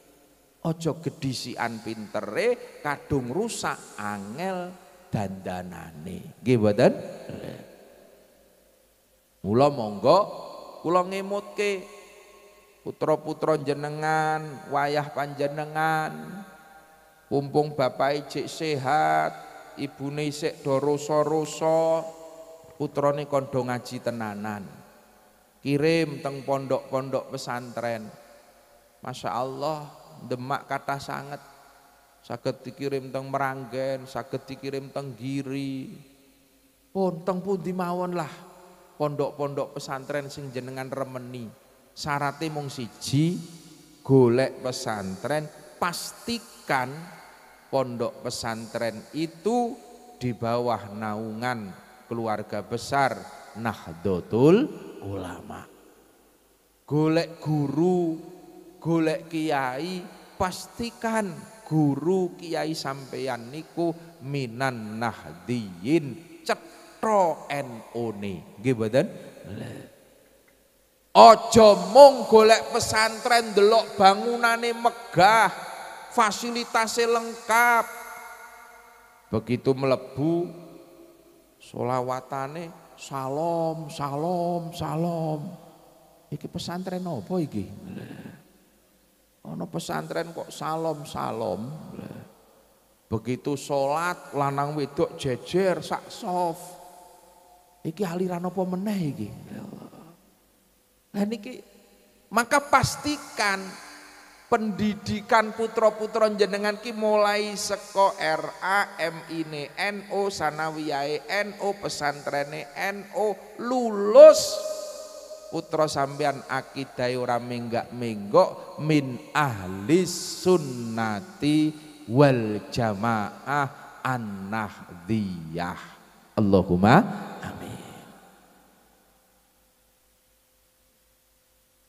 Ojo gedisian pintere kadung rusak angel dandanane. Nggih mboten? Mula monggo kula ngemutke putra-putra jenengan, wayah panjenengan, Pumpung bapak ijik sehat, ibune isik do rasa Putrone kondo ngaji tenanan kirim teng pondok-pondok pesantren Masya Allah demak kata sangat sakit dikirim teng meranggen sakit dikirim teng giri pun teng pun dimawon lah pondok-pondok pesantren sing jenengan remeni syaratnya mung siji golek pesantren pastikan pondok pesantren itu di bawah naungan keluarga besar Nahdlatul Ulama. Golek guru, golek kiai, pastikan guru kiai sampeyan niku minan nahdiyin cetro NU ne. Nggih mboten? Aja mung golek pesantren delok bangunane megah, fasilitasnya lengkap. Begitu melebu Solawatane salom, salom, salom. Iki pesantren apa iki? Ono pesantren kok salom, salom. Begitu sholat lanang wedok jejer sak sof. Iki aliran apa meneh iki? Lah niki maka pastikan pendidikan putra-putra jenengan ki mulai seko RA MI NO e, sanawiyai NO pesantrene NO lulus putra sampean akidah e ora menggak min ahli sunnati wal jamaah an-nahdiyah Allahumma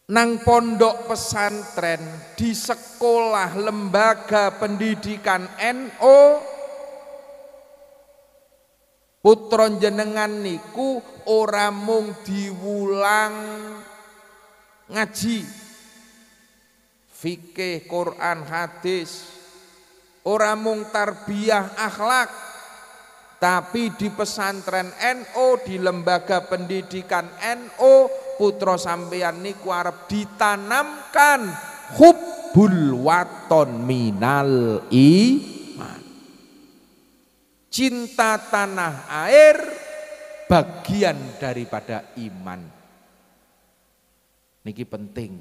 nang pondok pesantren, di sekolah lembaga pendidikan NO putron jenengan niku ora mung diwulang ngaji fikih Quran hadis ora mung tarbiyah akhlak tapi di pesantren NO di lembaga pendidikan NO putra sampeyan niku arep ditanamkan hubbul waton minal iman. Cinta tanah air bagian daripada iman. Niki penting.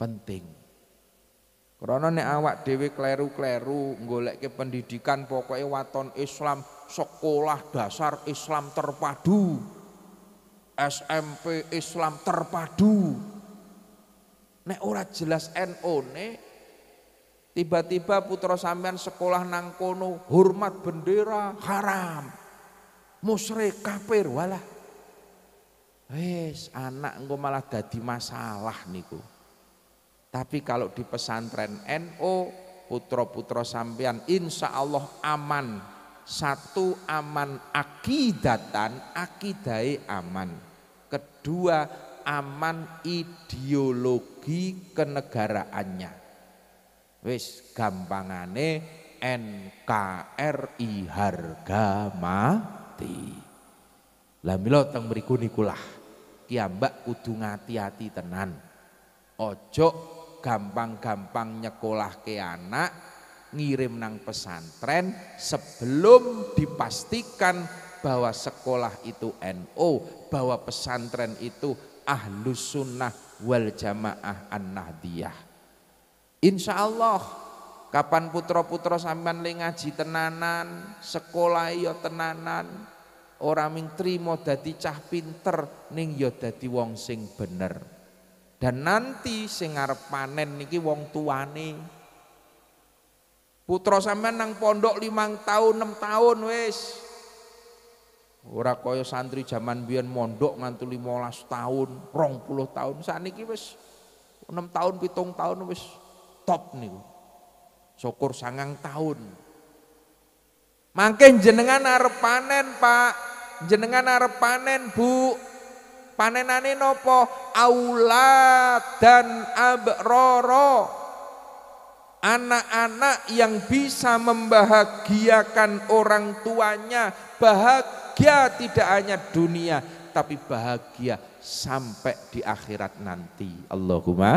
Penting. Karena nek awak dhewe kleru-kleru goleke pendidikan pokoknya waton Islam, sekolah dasar Islam terpadu. SMP Islam terpadu. Nek ora jelas NO ne tiba-tiba putra sampean sekolah nang kono hormat bendera haram. Musyrik kafir walah. Wes anak engko malah dadi masalah niku. Tapi kalau di pesantren NO putra-putra sampean insya Allah aman satu aman akidatan akidai aman kedua aman ideologi kenegaraannya wis gampangane NKRI harga mati lah milo teng mriku nikulah Mbak kudu ngati-ati tenan ojo gampang-gampang nyekolah ke anak ngirim nang pesantren sebelum dipastikan bahwa sekolah itu NO, bahwa pesantren itu ahlus sunnah wal jamaah an-nahdiyah. Insya Allah kapan putra-putra sampean le tenanan, sekolah yo ya tenanan, orang ming trimo dadi cah pinter ning yo ya dadi wong sing bener. Dan nanti sing arep panen niki wong tuane. Putra sampean nang pondok limang tahun, enam tahun wes. Ora kaya santri zaman biyen mondok nganti 15 tahun, 20 tahun. Saniki wis 6 tahun, pitung tahun wis top niku. Syukur sangang tahun. Mangke jenengan arep panen, Pak. Jenengan arep panen, Bu. Panenane nopo? Aulad dan abroro. Anak-anak yang bisa membahagiakan orang tuanya, bahagia bahagia tidak hanya dunia tapi bahagia sampai di akhirat nanti. Allahumma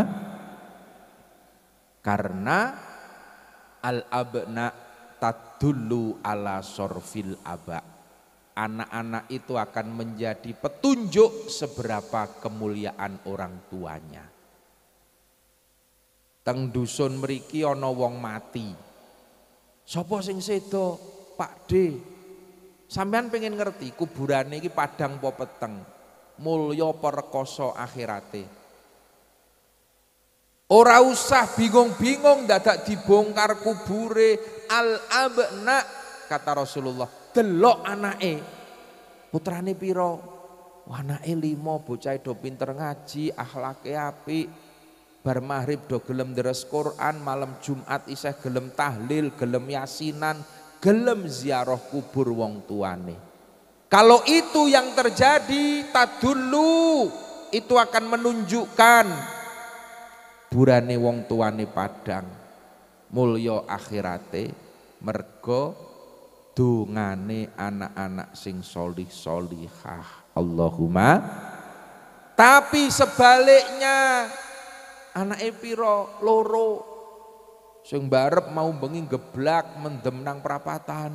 karena al-abna tadullu ala sorfil aba. Anak-anak itu akan menjadi petunjuk seberapa kemuliaan orang tuanya. Teng dusun meriki ono wong mati. sopo sing sedo? Pak D. Sampean pengen ngerti kuburan iki padang po peteng. por perkoso akhirate. Ora usah bingung-bingung dadak dibongkar kubure al-abna kata Rasulullah. Delok anake. Putrane piro? anake limo bocah do pinter ngaji akhlake apik bar maghrib do gelem deres Quran malam Jumat isih gelem tahlil gelem yasinan gelem ziarah kubur wong tuane. Kalau itu yang terjadi tadulu itu akan menunjukkan burane wong tuane padang mulio akhirate mergo dungane anak-anak sing solih solihah Allahumma tapi sebaliknya anak epiro loro sing barep mau bengi geblak mendem nang perapatan.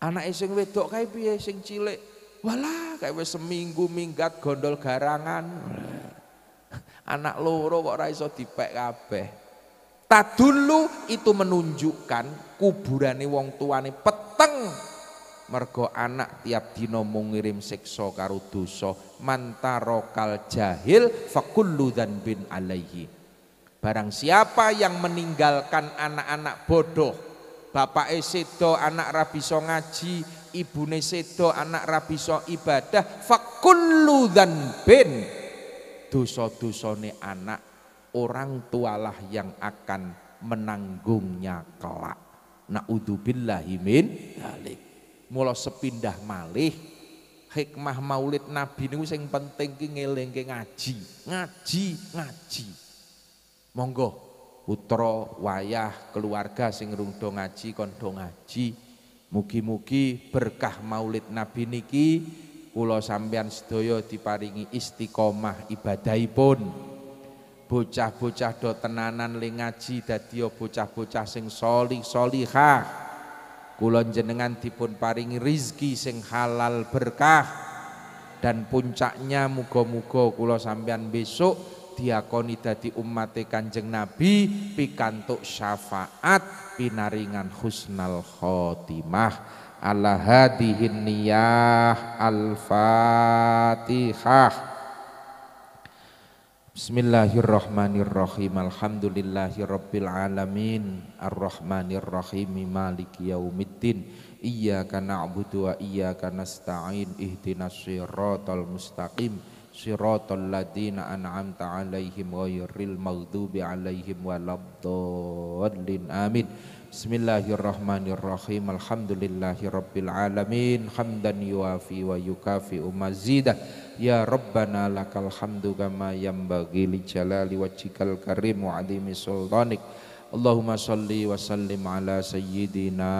Anak sing wedok kae piye sing cilik? Walah kayak wis seminggu minggat gondol garangan. Anak loro kok ora iso dipek kabeh. Tadulu itu menunjukkan kuburane wong tuane peteng mergo anak tiap dino mung ngirim siksa karo dosa mantarokal jahil fakullu bin alaihi Barang siapa yang meninggalkan anak-anak bodoh, bapak Esedo anak rabi so ngaji, ibu Nesedo anak rabi so ibadah, fakullu dan bin, dosa dusone anak orang tualah yang akan menanggungnya kelak. Naudzubillahimin imin, dalik. Mula sepindah malih hikmah maulid nabi ini yang penting ngeleng ngelingke ngaji, ngaji, ngaji monggo putra wayah keluarga sing rungdo ngaji kondo ngaji mugi-mugi berkah maulid nabi niki kula sampean sedaya diparingi istiqomah ibadahipun bocah-bocah do tenanan ling ngaji dadi ya bocah-bocah sing solih solihah kula jenengan dipun paringi rizki sing halal berkah dan puncaknya muga-muga kula sampean besok diakoni dadi umate Kanjeng Nabi pikantuk syafaat pinaringan husnal khotimah ala hadihin niyah al-fatihah Bismillahirrahmanirrahim rabbil alamin ar Ar-Rahmanirrahim maliki yaumiddin Iyaka na'budu wa iyaka nasta'in ihdinas siratal mustaqim siratal ladina an'amta alaihim ghairil maghdubi alaihim waladdallin amin Bismillahirrahmanirrahim Alhamdulillahi Alhamdulillahirabbil alamin hamdan yuafi wa yukafi umazidah ya rabbana lakal hamdu kama bagi li jalali cikal karim wa adimi sultanik Allahumma salli wa sallim ala sayyidina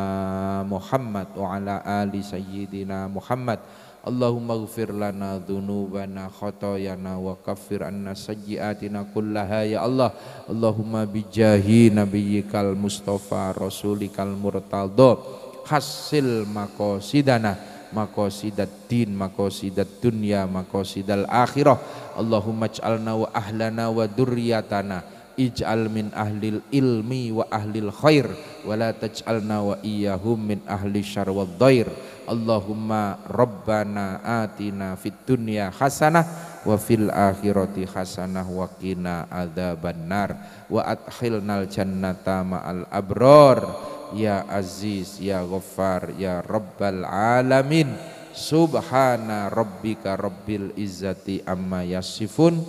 Muhammad wa ala ali sayyidina Muhammad Allahumma gfir lana dhunubana khotoyana wa kafir anna sajjiatina kullaha ya Allah Allahumma bijahi nabiyikal mustafa rasulikal murtaldo hasil makosidana makosidat din makosidat dunya makosidal akhirah Allahumma ij'alna wa ahlana wa durriyatana ij'al min ahlil ilmi wa ahlil khair wa la taj'alna wa iyyahum min ahli syarr wa dhair Allahumma rabbana atina fid dunya hasanah wa fil akhirati hasanah wa qina adzabannar wa adkhilnal jannata ma'al abrar ya aziz ya ghaffar ya rabbal alamin subhana rabbika rabbil izzati amma yasifun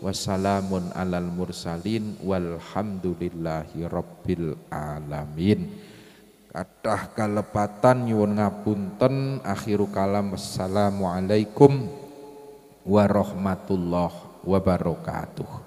wasalamun alal mursalin walhamdulillahi rabbil alamin Kadah kalepatan nyuwun ngapunten akhiru kalam wassalamualaikum warahmatullahi wabarakatuh.